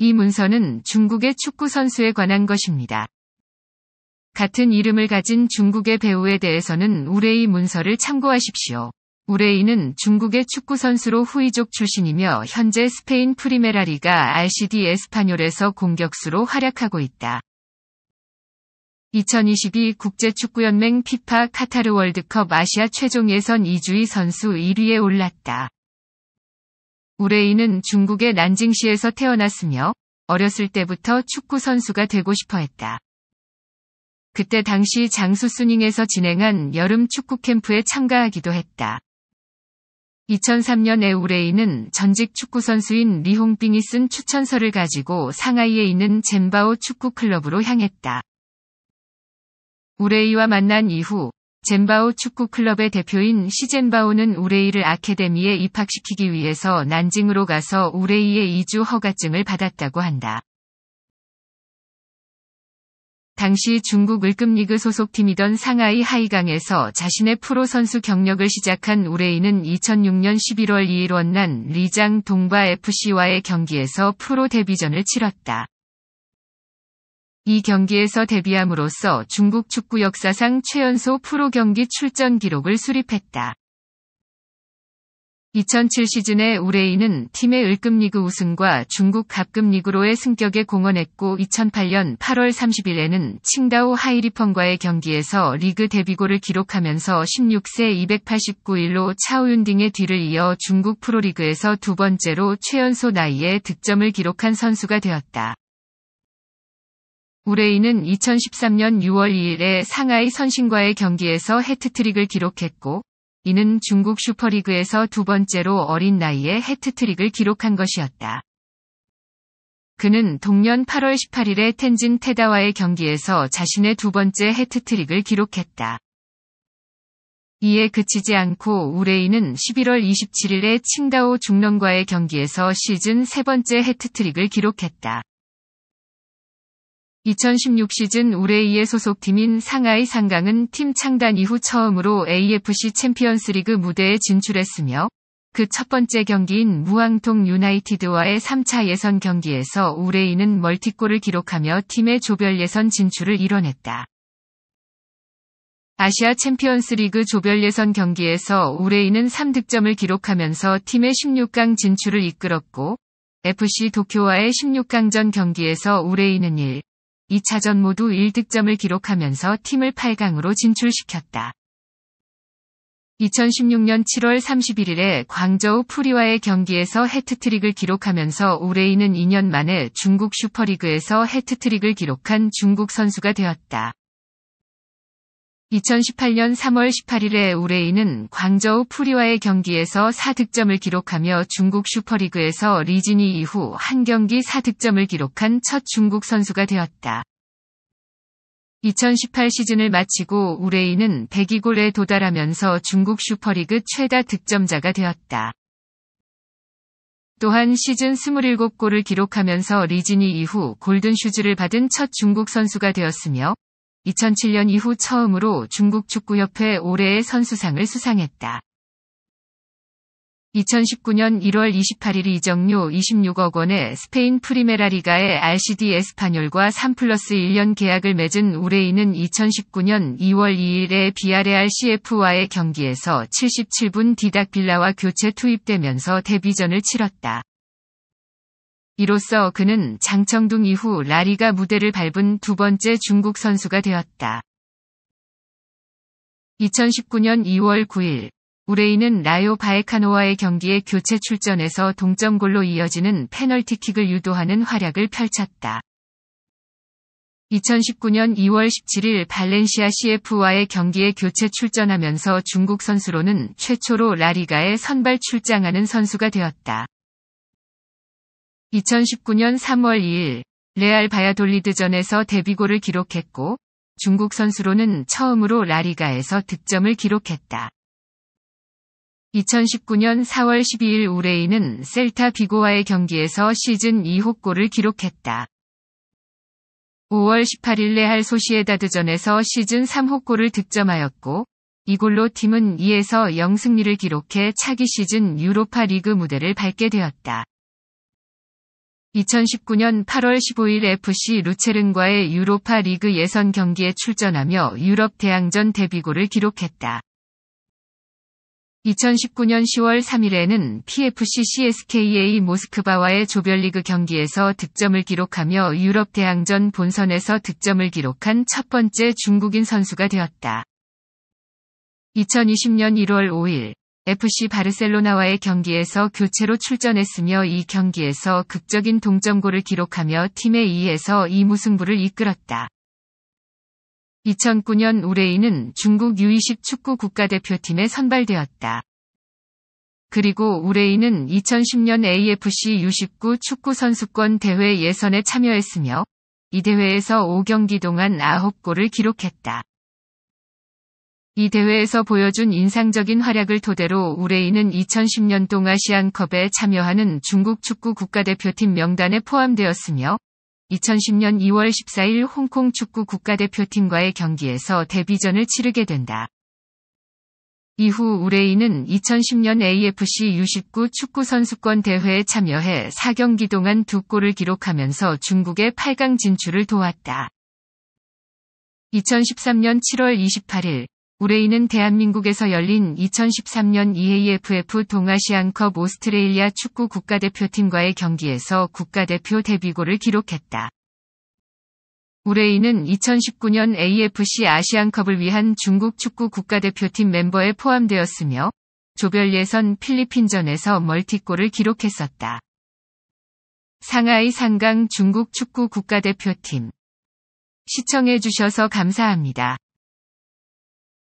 이 문서는 중국의 축구 선수에 관한 것입니다. 같은 이름을 가진 중국의 배우에 대해서는 우레이 문서를 참고하십시오. 우레이는 중국의 축구 선수로 후이족 출신이며 현재 스페인 프리메라리가 RCD 에스파뇰에서 공격수로 활약하고 있다. 2022 국제축구연맹 피파 카타르 월드컵 아시아 최종 예선 2주의 선수 1위에 올랐다. 우레이는 중국의 난징시에서 태어났으며 어렸을 때부터 축구 선수가 되고 싶어 했다. 그때 당시 장수 수닝에서 진행한 여름 축구 캠프에 참가하기도 했다. 2003년에 우레이는 전직 축구 선수인 리홍빙이 쓴 추천서를 가지고 상하이에 있는 젠바오 축구 클럽으로 향했다. 우레이와 만난 이후 젠바오 축구클럽의 대표인 시젠바오는 우레이를 아케데미에 입학시키기 위해서 난징으로 가서 우레이의 이주 허가증을 받았다고 한다. 당시 중국 을금리그 소속팀이던 상하이 하이강에서 자신의 프로 선수 경력을 시작한 우레이는 2006년 11월 2일 원난 리장 동바 FC와의 경기에서 프로 데뷔전을 치렀다. 이 경기에서 데뷔함으로써 중국 축구 역사상 최연소 프로 경기 출전 기록을 수립했다. 2007 시즌에 우레이는 팀의 을금리그 우승과 중국 갑금리그로의 승격에 공헌했고 2008년 8월 30일에는 칭다오 하이리펑과의 경기에서 리그 데뷔골을 기록하면서 16세 289일로 차우윤딩의 뒤를 이어 중국 프로리그에서 두 번째로 최연소 나이에 득점을 기록한 선수가 되었다. 우레이는 2013년 6월 2일에 상하이 선신과의 경기에서 해트트릭을 기록했고, 이는 중국 슈퍼리그에서 두 번째로 어린 나이에 해트트릭을 기록한 것이었다. 그는 동년 8월 18일에 텐진 테다와의 경기에서 자신의 두 번째 해트트릭을 기록했다. 이에 그치지 않고 우레이는 11월 27일에 칭다오 중런과의 경기에서 시즌 세 번째 해트트릭을 기록했다. 2016 시즌 우레이의 소속팀인 상하이 상강은 팀 창단 이후 처음으로 AFC 챔피언스리그 무대에 진출했으며 그 첫 번째 경기인 무항통 유나이티드와의 3차 예선 경기에서 우레이는 멀티골을 기록하며 팀의 조별 예선 진출을 이뤄냈다. 아시아 챔피언스리그 조별 예선 경기에서 우레이는 3득점을 기록하면서 팀의 16강 진출을 이끌었고 FC 도쿄와의 16강전 경기에서 우레이는 1, 2차전 모두 1득점을 기록하면서 팀을 8강으로 진출시켰다. 2016년 7월 31일에 광저우 프리와의 경기에서 해트트릭을 기록하면서 올해이는 2년 만에 중국 슈퍼리그에서 해트트릭을 기록한 중국 선수가 되었다. 2018년 3월 18일에 우레이는 광저우 프리와의 경기에서 4득점을 기록하며 중국 슈퍼리그에서 리진이 이후 한 경기 4득점을 기록한 첫 중국 선수가 되었다. 2018 시즌을 마치고 우레이는 102골에 도달하면서 중국 슈퍼리그 최다 득점자가 되었다. 또한 시즌 27골을 기록하면서 리진이 이후 골든슈즈를 받은 첫 중국 선수가 되었으며 2007년 이후 처음으로 중국 축구협회 올해의 선수상을 수상했다. 2019년 1월 28일 이정료 26억 원의 스페인 프리메라리가의 RCD 에스파뇰과 3 플러스 1년 계약을 맺은 우레이는 2019년 2월 2일에 비아레알 CF와의 경기에서 77분 디닥빌라와 교체 투입되면서 데뷔전을 치렀다. 이로써 그는 장청둥 이후 라리가 무대를 밟은 두 번째 중국 선수가 되었다. 2019년 2월 9일 우레이는 라요 바에카노와의 경기에 교체 출전해서 동점골로 이어지는 페널티킥을 유도하는 활약을 펼쳤다. 2019년 2월 17일 발렌시아 CF와의 경기에 교체 출전하면서 중국 선수로는 최초로 라리가에 선발 출장하는 선수가 되었다. 2019년 3월 2일 레알 바야돌리드전에서 데뷔골을 기록했고 중국 선수로는 처음으로 라리가에서 득점을 기록했다. 2019년 4월 12일 우레이는 셀타 비고와의 경기에서 시즌 2호 골을 기록했다. 5월 18일 레알 소시에다드전에서 시즌 3호 골을 득점하였고 이골로 팀은 2에서 0 승리를 기록해 차기 시즌 유로파 리그 무대를 밟게 되었다. 2019년 8월 15일 FC 루체른과의 유로파 리그 예선 경기에 출전하며 유럽 대항전 데뷔골을 기록했다. 2019년 10월 3일에는 PFC CSKA 모스크바와의 조별리그 경기에서 득점을 기록하며 유럽 대항전 본선에서 득점을 기록한 첫 번째 중국인 선수가 되었다. 2020년 1월 5일 FC 바르셀로나와의 경기에서 교체로 출전했으며 이 경기에서 극적인 동점골을 기록하며 팀에 의해서 2무승부를 이끌었다. 2009년 우레이는 중국 U20 축구 국가대표팀에 선발되었다. 그리고 우레이는 2010년 AFC U19 축구 선수권 대회 예선에 참여했으며 이 대회에서 5경기 동안 9골을 기록했다. 이 대회에서 보여준 인상적인 활약을 토대로 우레이는 2010년 동아시안컵에 참여하는 중국 축구 국가대표팀 명단에 포함되었으며 2010년 2월 14일 홍콩 축구 국가대표팀과의 경기에서 데뷔전을 치르게 된다. 이후 우레이는 2010년 AFC U19 축구 선수권 대회에 참여해 4경기 동안 두골을 기록하면서 중국의 8강 진출을 도왔다. 2013년 7월 28일 우레이는 대한민국에서 열린 2013년 EAFF 동아시안컵 오스트레일리아 축구 국가대표팀과의 경기에서 국가대표 데뷔골을 기록했다. 우레이는 2019년 AFC 아시안컵을 위한 중국 축구 국가대표팀 멤버에 포함되었으며 조별 예선 필리핀전에서 멀티골을 기록했었다. 상하이 상강 중국 축구 국가대표팀 시청해주셔서 감사합니다.